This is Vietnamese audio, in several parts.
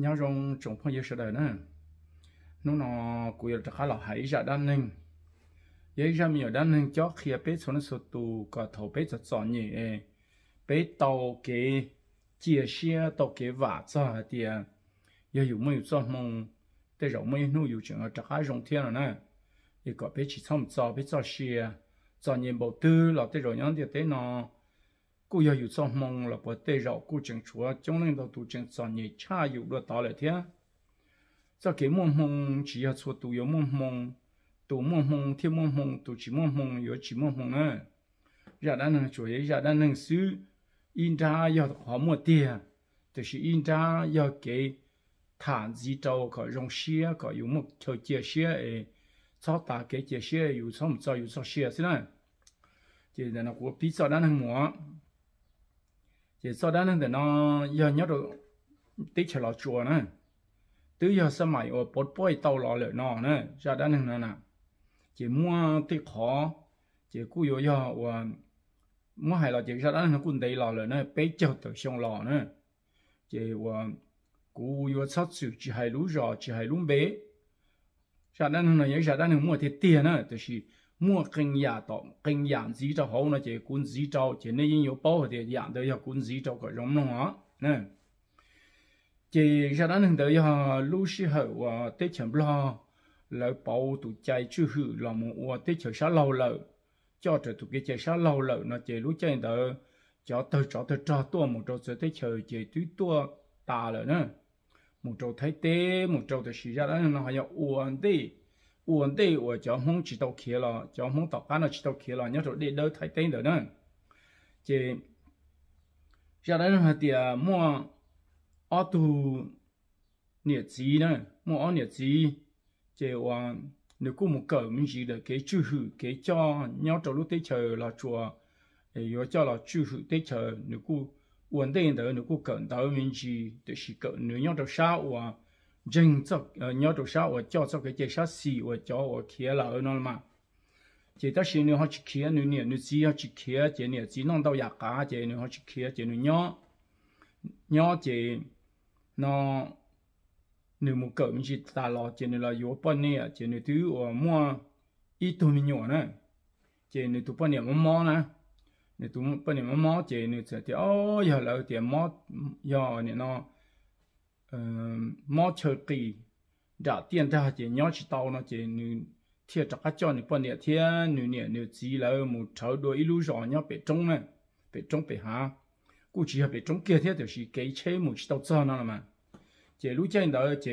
nhau rong trồng phong dưới đời nè nó nó cũng được khá là hay ra đan ninh dưới ra mình ở đan ninh cho khi bé số nó số tù có thầu bé cho cho nhỉ bé tàu kế chia xe tàu kế vả cho tiền giờ dùng mấy cho mong để rộng mấy nuôi dùng chuyện ở trắc khá rộng thiên rồi nè thì có bé chỉ xong cho bé cho xe cho nhiệm bộ tư là để rồi nhắn tiền tới nó cô giờ dù sao mong là bởi tê rậu cô chẳng chúa chống lên đầu tù chẳng sợ nhị cha dù đưa tỏ lại thế sao kế mong mong chỉ là số tù yếu mong mong tù mong mong thiên mong mong tù chỉ mong mong yếu chỉ mong mong nữa giờ đã nâng chúa ấy giờ đã nâng in ra giờ khó mua tiền tức là in ra giờ cái thản gì đâu có rong xe có yếu một chơi chia xe ấy sao ta cái chia xe yếu sao một sao yếu sao xe thế này thì là nó của pizza đã nâng mua chỉ sau đó nên nó giờ nhớ được tí chờ lò chùa nữa tứ giờ sao mày ở bột bôi tàu lò lợi nó nữa ra đó nên là chỉ mua tí khó chỉ cú yo yo và mua hai lò chỉ sau đó nên cũng đầy lò lợi nữa bế chậu từ xong lò nữa chỉ và cú yo sát sự chỉ hai lũ rò chỉ hai lũ bé ra đó nên là nhớ ra đó nên mua thì tiền tức là mua kinh giả tọ kinh giả gì cho hậu nó chỉ cuốn gì cho chỉ nên yên yếu bao thì giả đó là cuốn gì cho cái giống nó nè chỉ cho đó nên tới giờ lúc xí hậu à tết chậm lo lỡ bao tụ chạy chưa hư là một tết chờ sáng lâu lỡ cho trở tụ cái chạy sáng lâu lỡ nó chỉ lúc chạy tới cho tới cho tới cho tua một trâu sẽ tới chờ chỉ túi tua ta lỡ nè, một trâu thấy tê một trâu tới xí ra đó nó hay là uổng đi uốn đi ở chỗ không chỉ đầu kia là chỗ không tập bán ở chỉ đầu kia là nhớ rồi đi đâu thấy tên rồi nữa chị, giờ đấy là tiền mua ô tô nhiệt gì nữa mua ô nhiệt gì chị là nếu có một cỡ mình chỉ được cái chữ hữu cái cho nhớ trong lúc tới chờ là chùa thì cho là chữ hữu tới chờ nếu có uốn đi nữa nếu có cỡ đâu mình chỉ để chỉ cỡ nếu nhau trong sao à dân cho nhớ đồ sao và cho cho cái chế sao? xì và cho và kia là ở nó mà chế đó xin nữa họ chỉ kia nữa nè nữa chỉ họ chỉ kia chế nè dạ chỉ nông đâu nhà cả, chế nữa chỉ kia chế nữa nhớ nhớ chế nó nếu một cỡ mình chỉ ta lo chế nữa là yếu bận nè chế nữa thứ và mua ít thôi mình nhỏ nè chế nữa tụ bận nè mà mò nè nữa tụ bận nè mà mò chế nữa sẽ thì ô giờ là tiền mò giờ nè nó mò chờ kỳ đã tiền ta chỉ nhớ chỉ tàu nó chỉ nữ thiệt chắc các cho nữ bọn nè thiệt nữ nè nữ chỉ là một cháu đôi ilu rõ nhớ về trong này về trong về hà cụ chỉ về trong kia thiệt là cái chế một chỉ tàu cho nó mà chỉ lúc trên đó chỉ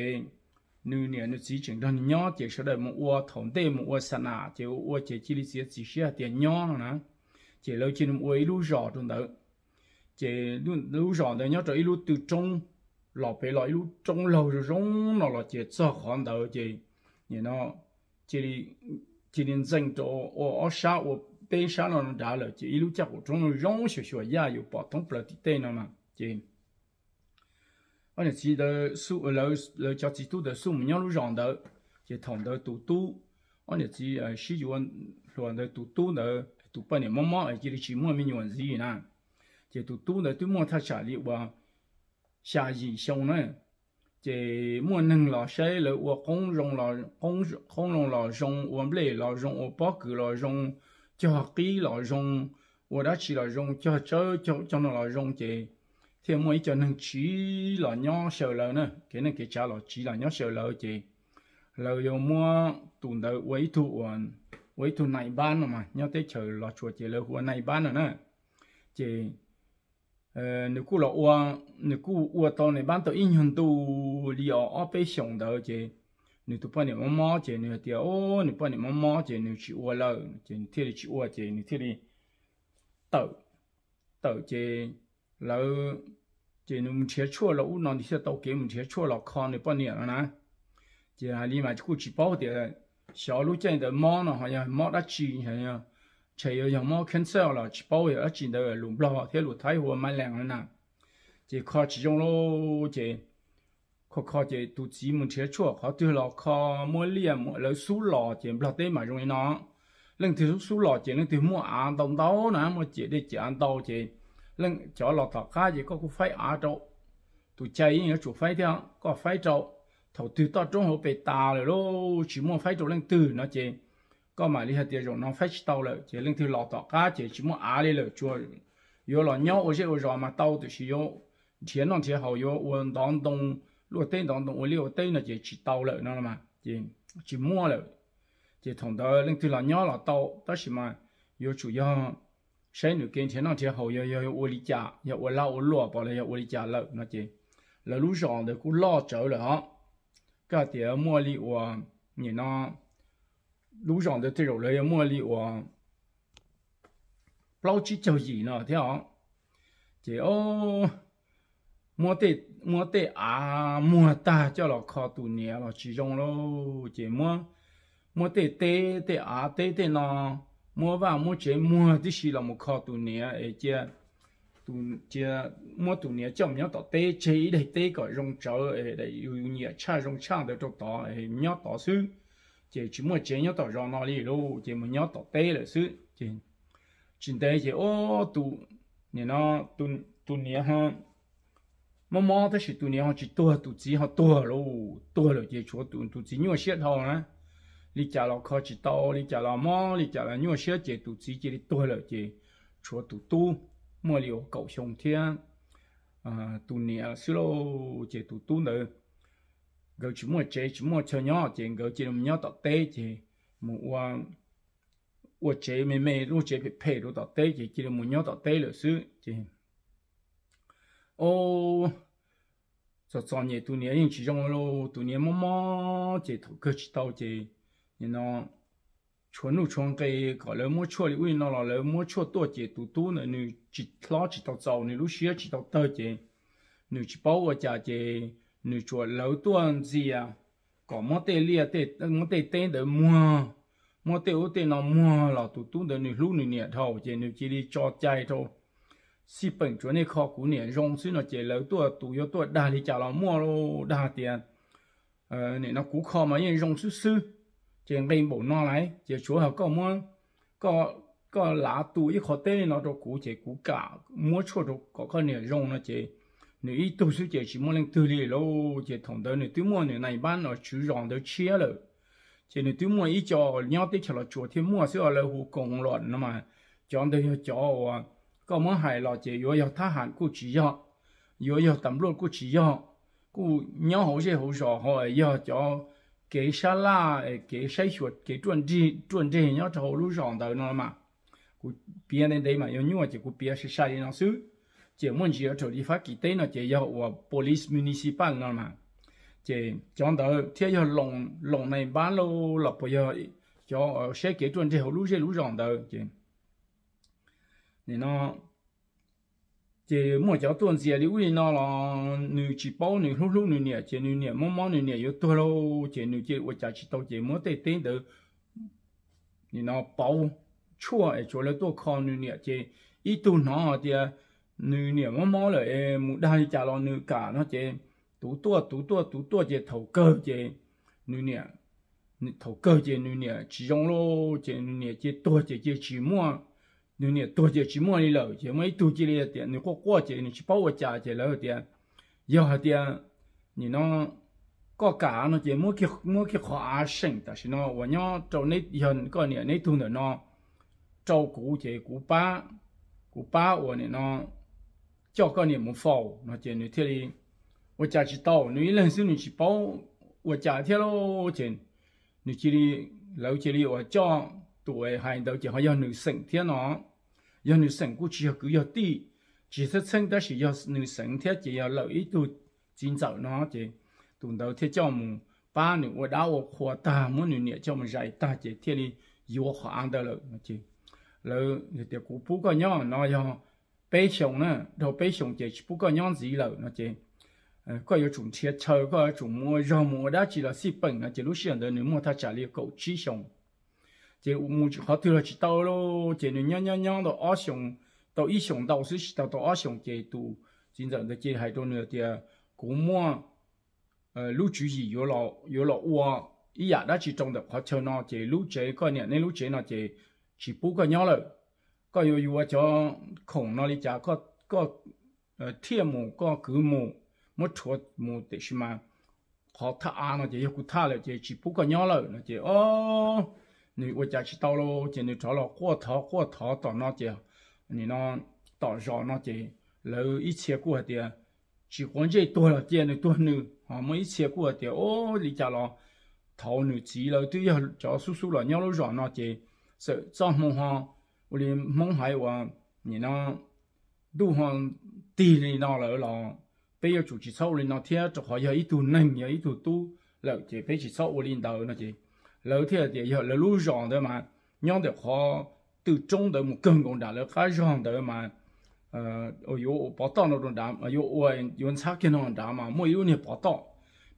nữ nè nữ chỉ chừng đó nhớ chỉ sau đây một ô thòng tê một ô sàn à chỉ ô chỉ chỉ lý chỉ chỉ xe tiền nhớ nó nè chỉ lâu trên một ô lúa nhỏ trong đó chỉ lúa rõ đó nhớ trở ilu từ trong lọ bé lọ lúc trong lâu rồi rong nó là chỉ cho khoản đầu chỉ you know chỉ chỉ nên dành cho ô ô sa ô bé sa nó đã chỉ lúc chắc ô trong rong xíu xíu ya yêu bỏ thông bờ thì tên nó mà chỉ anh là chỉ đỡ su ở lâu chỉ tu đỡ mình nhau lúc rong đỡ chỉ thòng đỡ tu tu anh là chỉ sử dụng luôn đỡ tu tu đỡ tu bao nhiêu mắm chỉ là chỉ mua mình nhuận gì nè chỉ tu tu đỡ tu mua thắt chặt liệu bao 下以上呢，这莫能老谁了，我工容老工工容老中，我们老中，我包给老中，叫给老中，我 đã chỉ là dùng cho cho cho cho nó là dùng chế thì mỗi cho nên chỉ là nhỏ sợ lỡ cái này cái cha là chỉ nhỏ sợ lỡ chế lỡ giờ mua tụn đầu quấy thụ quấy thụ này bán mà nhớ tới chờ là chuột chế lỡ của này bán rồi nè Ờ, nếu cô lọ ua nếu cô ua to này ban tổ in hơn tu đi ở operation đó chứ nếu tụi bạn mò mò chứ nếu tiệt ô nếu bạn mò mò chứ nếu chỉ ua lợ chứ thiệt là chỉ ua chứ nếu thiệt đi tờ tờ chứ lâu chứ nếu mình chia chua lợ u nó thì sẽ tàu kế mình chia chua lọ con nếu bạn nữa nè chứ hai đi mà cú chỉ bảo hay tiệt 小路见的猫呢，好像猫的鸡，好像。chỉ có dòng máu cancer là chỉ bảo vệ ở trên đời lùm lo thế lùm thái hồ mà lạnh nè chỉ khó chỉ trong lô chỉ khó khó chỉ tu chỉ muốn chế chua khó từ lo khó mua liềm mua lấy sú lò chỉ lo tê mà trong nó lần thứ sú lò chỉ lần thứ mua ăn đồng đâu nè mua chỉ để chỉ ăn đâu chỉ lần cho lò thọ cá chỉ có cũng phải ăn đâu tu chơi như chủ phải theo có phải đâu thầu từ to trong hồ bể tà rồi lô chỉ mua phải đâu lần từ nó chỉ có mà lý hết tiền rồi nó phát tàu rồi chỉ linh thiếu lọt tàu cá chỉ chỉ muốn ăn đi rồi chua yo là nhau ở chỗ rồi mà tàu thì chỉ yo chiến nó chỉ hậu yo quân đón đông lúc tên đón đông quân liều tên là chỉ chỉ tàu rồi nó mà chỉ chỉ mua rồi chỉ thằng đó linh thiếu là nhau là tàu đó là mà yo chủ yếu, sai nữa kiến chiến nó chỉ hậu yo yo yo quân lý giả yo quân lao quân lụa bỏ lại yo quân lý giả rồi nó chỉ là lúc rồi thì cũng lo trở rồi hả cái tiền mua đi liều nhìn nó 鲁爽的这首《雷莫里》，我不老去就 gì nữa thế Chỉ ô mua tê mua tê à mua ta cho nó khó tụ nhẹ nó chỉ trong chỉ mua mua tê tê tê à tê tê nó mua vào mua chế mua thì chỉ một khó tụ nhẹ ấy chứ tụ chế mua tụ nhẹ cho nhau tao tê chế để tê gọi rong trở để yêu nhẹ cha rong chang để cho tao ấy nhau tao xứ chỉ chỉ mua chế nhau tỏ rõ nó đi luôn chỉ mua nhau tỏ tê là xứ chỉ chỉ tê chỉ ô tụ nè nó tụ tụ nè ha mà mà thế chỉ tụ nè ha chỉ tua tụ chỉ ha tua luôn tua rồi chỉ chúa tụ tụ chỉ nhau xiết thôi nè lý cha lo khó chỉ tao lý cha lo mò lý cha lo nhau xiết chỉ tụ chỉ chỉ tua rồi chỉ chúa tụ tu mua liều cầu sông thiên à tụ nè xứ lô chỉ tụ tu nữa gấu chỉ mua chế chỉ mua cho nhỏ thì gấu chỉ làm nhỏ tọt tê thì mua mua chế mềm mềm mua chế phải phê đồ tọt tê thì chỉ là mua nhỏ tọt tê là xứ thì ô cho cho nhẹ tu nhẹ nhưng chỉ trong lô tu nhẹ mồm mò thì thổ cơ chỉ tao thì nó chuẩn lúc chuẩn cái gọi là mua chua thì uy nó là là mua chua tua thì tu tu nữa nếu chỉ lo chỉ tao giàu nếu lúc xưa chỉ tao tơ thì nếu chỉ bảo vợ cha thì nữ chùa lâu tuần gì à có một tê lia tê một tê tê để mua một tê ô tê nó mua là tụ tụ để nữ lúc nữ nhẹ thầu chỉ nữ chỉ đi cho chạy thôi si bẩn chỗ này khó cú nhẹ rong xí nó chỉ lâu tuần tụ yếu tuần đa đi trả là mua lô đa tiền ờ nè nó cú khó mà nhẹ rong xí xí chỉ bên bộ nó lại chỉ chúa họ có mua có có lá tụ ít khó tê nó đâu cú chỉ cú cả mua chỗ đâu có cái nhẹ rong nó chỉ nếu ít tu sửa chỉ muốn lên từ đi lô, chỉ thằng đó nếu tôi mua nếu này bán nó chú rong đó chia rồi chỉ nếu tôi mua ít cho nhau tới chả là chùa thì mua sửa là hồ công loạn nó mà cho đây cho à, có món hài là chỉ yếu yếu thà hạn của chỉ cho yếu yếu tầm luôn của chỉ cho của nhau hậu sẽ hậu sọ họ yếu cho cái sa la cái à, sai chuột cái chuẩn đi chuẩn đi nhau cho hậu lúc rong đó nó mà của bia nên đây mà yếu nhau chỉ của bia sẽ sai nó xứ chỉ muốn chỉ chế chỗ đi phát kỳ tế nó chỉ yêu và police municipal nó mà chỉ chọn đầu thế yêu lồng lồng này bán lô là bây giờ cho xe kế chuẩn thì hậu lũ sẽ chọn đầu chỉ nên nó chỉ mua cho tuần gì đi ý nó là nữ chỉ bao nữ lũ lũ nữ nhẹ chế nữ nhẹ mong mong nữ nhẹ yếu tôi lâu chỉ nữ chế và chả chỉ tàu chỉ mua tê tiền đó nên nó bao chua ở chỗ là tôi con nữ nhẹ chỉ ít tu nó thì nữ niệm mà mò lại em muốn đại trả lo nữ cả nó chế tú tua tú tua tú tua chế thầu cơ chế nữ niệm thầu cơ chế nữ niệm chỉ dùng lô chế nữ niệm chế tua chế chế chỉ mua nữ niệm tua chế chỉ mua đi lâu chế mấy tu chế liền tiền nữ có qua chế nữ chỉ bảo cha chế lâu tiền giờ có cả nó chế mua cái mua cái khóa sinh ta xin nó và nhau trong nít hiện có nè nít thu nữa nó trong cũ chế cũ ba cũ ba và nè nó 教个你们否，那见你天里我家去到，你人生你去包我家天咯，见你这里老这里我教对还到就还要女生天咯，要女生过去要够要低，其实称的是要女生天就要老一度今早呢就等到天教母。ba nữa 我 đã ở khoa ta muốn nữa cho mình dạy ta chỉ thiên đi yêu khoa ăn đó rồi chứ rồi thì cũng bố cái nhau nó nhau 北上呢，然后北上就不过样子了，那就，呃，过有种车车，过有种么肉么的，只了西本啊，就路线的你么他家里狗吃上，就么就好对了，就到咯，就你娘娘娘到阿上，到一上到是到到阿上就都，现在的就还多呢的，古么，呃，路主义有了有了我，一夜那只种的好车呢，就路这个呢，那路这呢就，只不过样了。ก็อยู่อยู่จอของนาฬิกาก็ก็เทียมูก็คือมูมดชดมูเตชิมาขอท่าอาเนาะเจยกุท่าเลยเจชิปุก็ย้อนเลยเนาะเจอ๋อนี่ว่าจะชิตเอาโลเจนี่ทอลอกัวทอกัวทอต่อเนาะเจนี่เนาะต่อรอเนาะเจแล้วอีเชียกูเดีย chỉ quan chế tôi là tiền này tôi nữ họ mới chia của tiền ô lý cha lo thầu nữ chỉ là tôi giờ cho số số là nhau lo rõ nó chế sợ cho mong họ 我哩蒙海湾，你呢，都行地里那来了，不要出去草里那天只好要一头嫩，要一头多，老姐别去草里头那些，老天的要来路上的嘛，娘的好，都种的木根工的了，还上的嘛。呃，哦哟，报道那种单，哦哟，我用查看那种单嘛，没有你报道，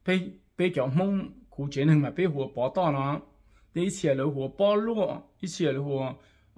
被被叫蒙古杰人嘛，被我报道了，那一些了我暴露，一些了我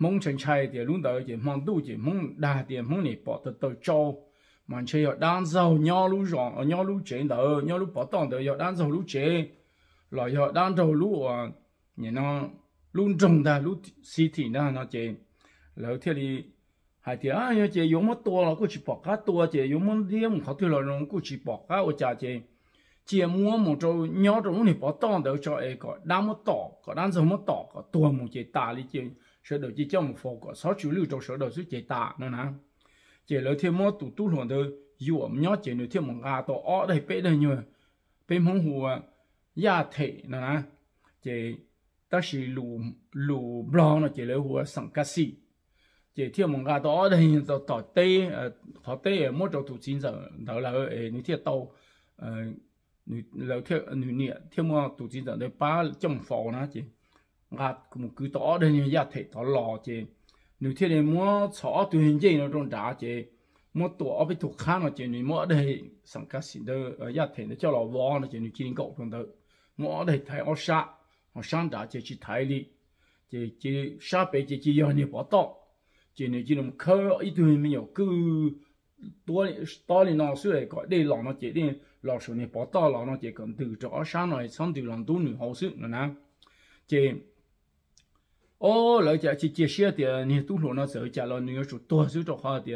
mong chân chạy thì luôn đợi chị mong đủ chị mong đa thì mong này bỏ từ từ cho mà chơi họ đang giàu nhau lúc rộng ở nhau lúc chế đỡ nhau lúc bỏ tòn đỡ họ đang giàu lúc chế rồi họ đang giàu lúc à nhà nó luôn trồng đa lúc xí thì nó nó chế lỡ thế thì hai thì à nhau chị dùng mất to là cứ chỉ bỏ cá to chị dùng mất riêng khó thì là nó cứ chỉ bỏ cá ở chả chị chỉ mua một chỗ nhau trong lúc này bỏ tòn đỡ cho ấy có đang mất tỏ có đang giàu mất tỏ có tua một chế tà đi chế sở đầu chỉ cho một phố có sáu chú lưu trong sở đầu suốt chế tạ nữa nè chế lời thêm mua tụ tu luận từ dù ẩm nhó chế nữa thêm một gà tổ ó đây bế đây nhờ bế mong hùa gia thể nữa nè chế ta sĩ lù lù bò nó chế lời hùa sẵn ca sĩ chế thêm một gà tổ ó đây tổ tổ tê ờ, tổ tê mua trong tụ chín giờ đó là nữ thiệt tàu ờ, nữ lời thiệt nữ niệm thêm mua tụ chín giờ đây ba trong phố nữa chế ngạt cũng cứ tỏ đây như giá thể tỏ lò chứ nếu thế này mua chó tụi hình dây nó trong đá chứ mua tổ bị thuộc khác nó chứ nếu mua đây sẵn cá xịn đó ở giá thể nó cho lò vò nó chứ nếu chỉ cậu trong đó mua đây thấy ở xa ở xa đá chứ chỉ thấy đi chứ chỉ xa bé chứ chỉ giờ này bỏ tọ chứ nếu chỉ làm khơ ít tụi mình nhiều cứ tua to lên nó xưa gọi đây lò nó chỉ đi lò số này bỏ to lò nó chỉ cần từ chỗ xa này xong từ làm tu nửa hậu sự nữa nè chứ ô lợi chả chỉ chia sẻ thì nhiều tu luyện nó sợ chả lo nhiều chủ tôi xứ cho họ thì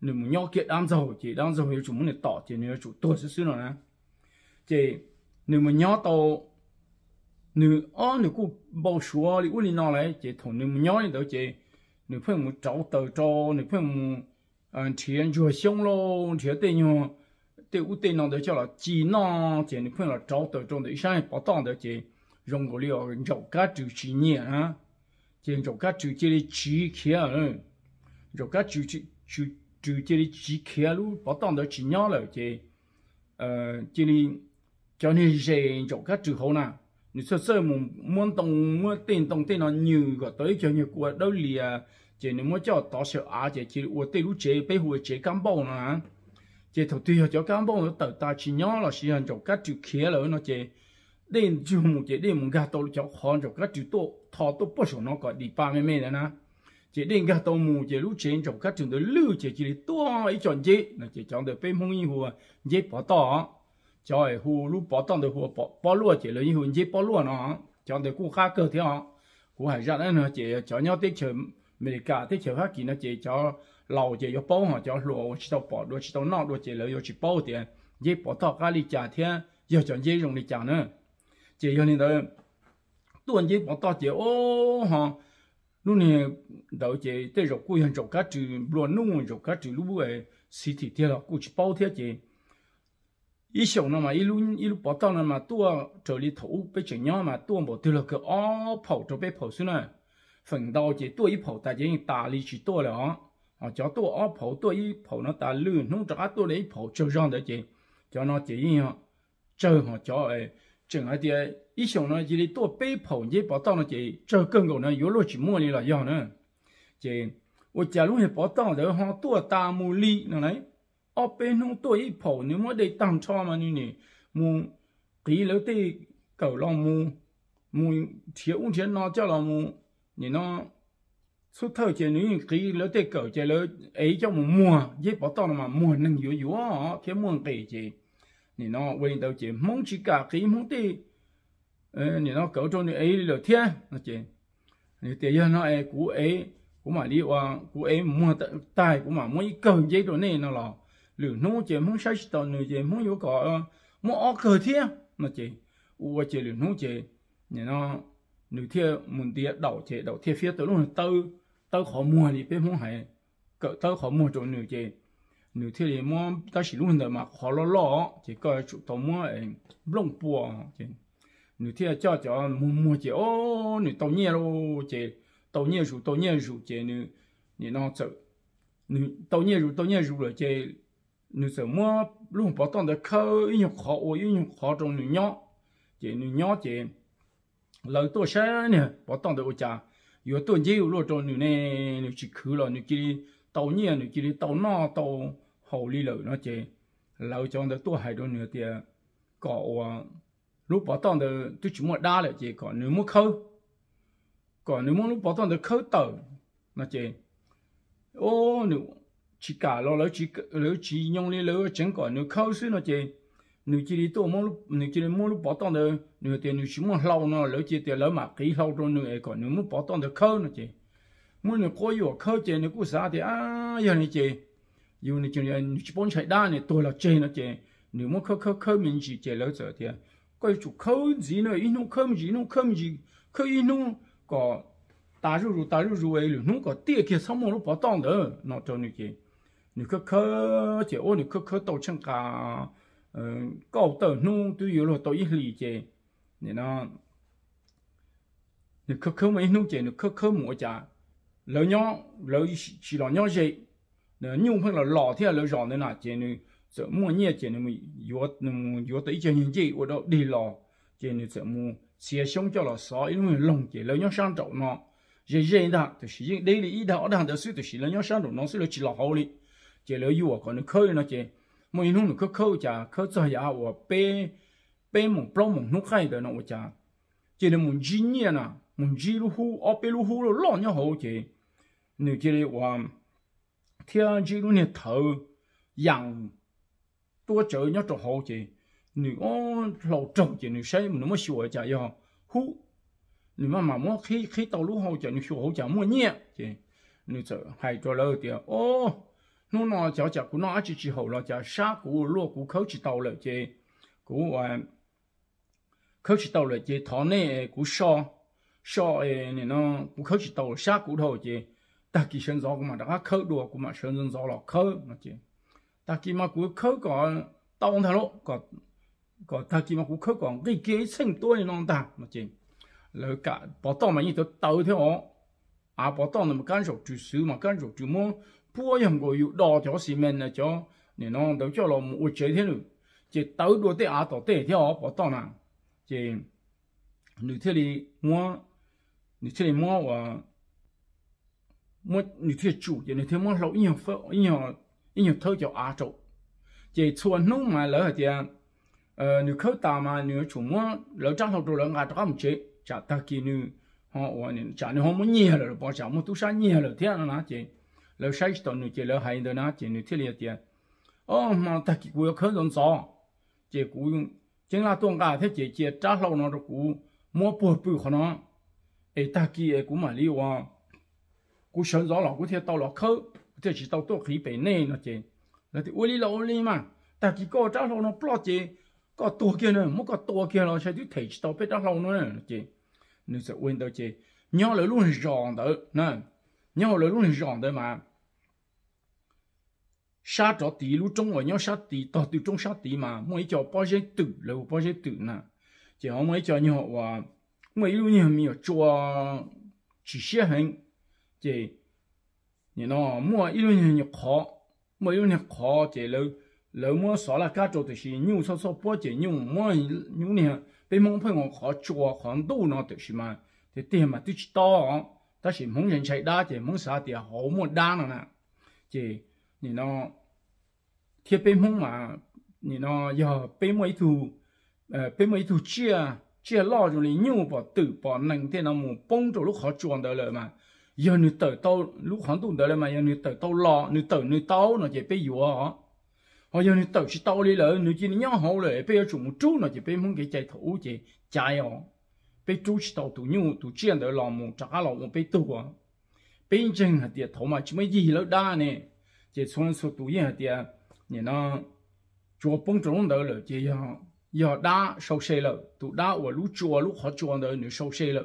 nếu muốn nhau kiện đang giàu chỉ đang giàu hiểu chủ muốn để tỏ thì nhiều chủ tôi xứ xứ nó nè chỉ nếu muốn nhau tàu nếu ó nếu cô bao số thì u linh nó lại chỉ thằng nếu muốn nhau thì đó chỉ nếu phải muốn cháu tàu cho nếu phải muốn thiền chùa xong lo thiền tây nhau tây u tây nó đó cho là chỉ nó chỉ nếu phải là cháu tàu trong đấy sai bỏ tao đó chỉ dùng cái liệu dầu cá trừ chỉ nhẹ ha trên chỗ cá chữ chơi chỉ kia ừ chỗ cá chữ chữ chữ chơi chỉ kia luôn bảo tông đó chỉ nhỏ rồi chơi ờ chơi cho nên dễ chúng ta chữ hậu nè, nếu sơ sơ muốn muốn tông muốn tiền tông tiền nó nhiều cái tới cho nhiều của đâu à, chỉ nếu muốn cho tỏ sợ á chỉ chỉ uổng tiền lúc chế bây hồi chế cam bao nè chỉ thầu tùy cho cam bao nó tự ta chỉ nhỏ là sử dụng chỗ cá chữ kia rồi nó chơi đến chú mù chế đến mùng gà tàu cho khoan cho các chú tổ thọ tổ bớt số nó có đi ba mẹ mẹ nè chế đến gà tàu mù chế lúc chế cho các chú tổ lưu chế chỉ tổ ấy chọn chế là chế chọn được bên hông y hồ chế bỏ tỏ ai hồ lúc bỏ tỏ được hồ bỏ bỏ lúa chế lấy hồ chế bỏ lúa nó chọn được cụ khác cơ thế họ cụ hải ra đấy nó chế cho nhau tiết chế mình cả tiết chế khác kỳ nó chế cho lâu chế cho bao họ cho lúa chỉ tàu bỏ lúa chỉ tàu nọ lúa chế lấy chỉ bao tiền chế bỏ tỏ cá đi trả thế giờ chọn chế dùng đi trả nữa chị cho nên đó tuần chỉ bỏ ta chị ô ha lúc này đầu chị tới rồi cuối hàng rồi cá trừ luôn nung rồi cá trừ lúc ấy xí thì thế là cũng bao thế chị, ý xong nó mà ý lúc ý lúc bỏ tao nó mà tua trở đi thủ bây giờ nhau mà tua bỏ từ là cái ó phẩu cho bé phẩu xuống này phần đầu chị tua ý phẩu tại chỉ tà lý chỉ tua là ó họ cho tua ó phẩu tua ý phẩu nó tà lư không trả tua đấy phẩu cho rong đấy chị, cho nó chị chỉ chơi họ cho ấy 整个的，一想呢，就是多被迫也把当了这这更个呢，有落去莫里了样呢，这我假如是把当的话，多大目力呢来，二边弄多一跑，你莫得当差嘛你呢，木第了得狗让木木铁五天拿叫了木，你呢，出头前你第了得狗这了，哎叫木木，也把当了嘛木能有有啊，天木给这。你那为到这梦起家给梦的，呃，你那高中的哎聊天那这，你第一那哎古哎古嘛里话古哎莫带带古嘛莫一个这种呢那了，聊弄这梦啥事到呢这梦有搞莫二个天那这，我这聊弄这，你那聊天问题 đầu 这 đầu 天 phía tới luôn tới tới họ mua đi bên mong hay cỡ tới họ mua chỗ nhiều chơi nu te le mo ta shi lu hen de ma kho lo lo ji ge chu to mo e blong bu a ji nu te jia jia mo mo ji o ni to nie lo ji to nie shu to nie shu ji nu ni nao zhe nu to nie shu to nie shu le ji nu se mo lu bo dang de ke yin kho o yin kho zhong nu nyao ji nu nyao ji lao to shan ne bo dang de wo jia yu to ji yu lo zhong nu ne tàu nhiên thì chỉ tàu no tàu hầu lý lợi nó chế lâu trong đó tôi hay đôi nữa thì có lúc bảo tàng đó tôi chỉ một đa là chỉ có nếu muốn khâu còn nếu muốn lúc bảo tàng đó khâu tàu nó chế ô nếu chỉ cả lo lỡ chỉ lỡ chỉ nhông lý lỡ chẳng còn nếu khâu xí nó chế nếu chỉ đi tôi muốn lúc nếu chỉ muốn lúc bảo tàng đó nếu thì nếu chỉ muốn lâu nó lỡ chỉ thì lỡ mà kỹ lâu rồi nữa còn nếu muốn bảo tàng đó khâu nó chế mỗi lần coi vào khơi chơi này cũng sao thì à giờ này chơi yêu này chơi này à, chỉ bốn chạy đa này tôi là chơi nó chơi nếu mà khơi khơi khơi mình chỉ chơi lâu rồi thì à. coi chụp khơi gì nữa ít nông khơi gì nông khơi gì khơi ít nông có ta rú rú ta rú rồi, ấy nông có tiếc kia xong mà nó bảo tông đó nó cho này chơi nếu khơi khơi chơi ô nếu khơi khơi tàu chân cả ờ, cao tàu nông tôi yêu là tàu ít lì chơi nên là nếu khơi khơi mà ít nông chơi nếu khơi khơi mua chả 老娘老是是老娘亲，那牛棚友老天老上那哪去呢？做么年纪那么有有得一家人住，我都离了。怎么思想做了啥？因为龙去。老娘想早呢，人日一都是人，一日一到，二当在睡，都是老娘想早，侬睡了起老好的，见了有我能可以那去，莫一弄侬去扣家，可做下我白白梦不牢么？侬开的那我家，见了梦几年呐？梦几年乎？二路乎咯？老娘好去。chỉ là 你这里话，天气路你头养多久要做好些，你哦老种些，你谁那么学家要呼，你妈妈么开开道路好些，你学好些么念些，你这还做了点哦。nó nó cháu cháu của nó chỉ chỉ hậu là cháu sát của lúa của khấu chỉ tàu lợi chế của khấu chỉ tàu lợi chế thọ nè của so so này nó của khấu chỉ tàu sát của đầu chế ta kỳ sơn gió của mà đã khơi đùa của mà sơn dân gió là khơi mà chị ta kỳ mà cũng khơi có tao thằng lộ có có ta kỳ mà cũng khơi còn cái cái sinh tôi nó ta mà chị lỡ cả bỏ tao mà như tôi tao theo à bỏ tao mà can sổ chủ sứ mà can sổ chủ mô bùa yếm gọi yếu đỏ cho xì men là cho nên nó đâu cho là một chế thế nữa chị tao đùa tê à tao tê theo bỏ tao nào chị nữ thế đi mua nữ thế đi mua và 么你这主人，你这么老一分一样一样偷叫阿周，这错弄嘛了点，呃，你口大嘛，你出么老张头多人阿他们这，咋他给你，哈我呢，咋你好么捏了吧，咋么都上捏了天那这，老晒到你这老还的那这你这里点，哦嘛他给我口人早，这古用，今拉东家他这这张头那个古，莫不不可能，哎他给哎古嘛哩哇。cú sơn gió lọ cú thiệt tàu lọ khơ thiệt chỉ tàu tôi khí bể nê nó chê là thì uli là uli mà ta chỉ có cháu lâu nó plo chê có tua kia nữa muốn có tua kia nó sẽ thấy tàu biết cháu lâu nữa nó nên sẽ quên đâu chê nhau là luôn ròn đó nhau là luôn ròn đó mà sa trọ tí lúc trong ngoài nhau sa tí tỏ từ trong sa tí mà mỗi cho bao giờ tự là bao giờ tự nè chỉ họ mỗi cho nhau và mỗi lúc như mình cho chỉ xe chị 你喏，莫一轮你考，莫一轮你考，这楼楼莫啥了，该做的是牛少少不接牛，莫牛呢，被蒙朋友考抓很多那就是嘛，这点嘛都知道啊，但是蒙人才大，这蒙啥的好莫大了呢，这你喏，贴被蒙嘛，你喏要被蒙一头，呃，被蒙一头接接老着的牛把豆把能的那么帮助路考抓到了嘛。giờ nữ tử tao lúc khoảng tuần tới là mà giờ nữ tử tao lo nữ tử nữ tao nó chỉ bây giờ hả họ giờ nữ tử chỉ tao đi lợi nữ chỉ nhớ hậu lợi bây giờ chúng một chú nó chỉ bây muốn cái chạy thủ chỉ chạy họ, bây chú chỉ tao tụ nhu tụ chiến tới lòng một trả lòng một bây tụ hả bên chân hạt tiệt thấu mà chỉ mới gì lỡ đa nè chỉ xuống số tụ yên hạt tiệt nhỉ nó chùa bông trống đỡ lợi chỉ giờ giờ đa sâu xe lỡ tụ đa ở lúc chùa lúc họ chùa đời nữ sâu xe lỡ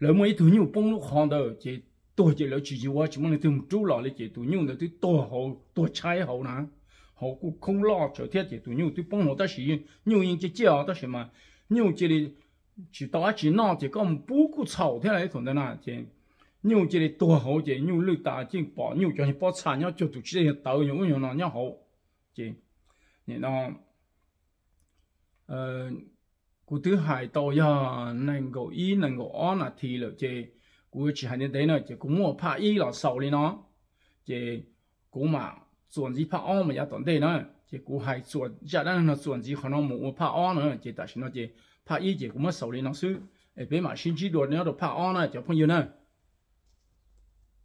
lỡ mấy thứ nhiều bông lúc hòn đời chỉ tôi chỉ lỡ chỉ chỉ qua chỉ mong là từng chú lọ lấy chỉ tụi nhung là tôi tôi hậu tôi trái hậu nè hậu cũng không lo trở thiết chỉ tụi nhung tôi bông hậu ta chỉ nhung những cái chiều ta chỉ mà nhung chỉ là chỉ đó chỉ nọ chỉ có một bú cụ sầu thế này thôi đó nè chỉ nhung chỉ là tôi hậu chỉ nhung lưỡi ta chỉ bỏ nhung cho bỏ xả nhau cho tụi chỉ đầu nhung nhiều nọ nhau hậu chỉ nó ờ cú thứ hai tàu giờ nên gỗ y nên gỗ o là thì là chị cụ chỉ hai đến thế này chị cũng mua pa y là sầu đi nó chế cụ mà chuẩn gì pa o mà giá toàn thế này chế cụ hai chuẩn giá đó là chuẩn gì khả năng mua pa o nữa chế tại sao nó chế pa y chế cũng mất sầu đi nó xứ ở bên mà xin chỉ đồ nữa đồ pa o nữa chế phong yêu nữa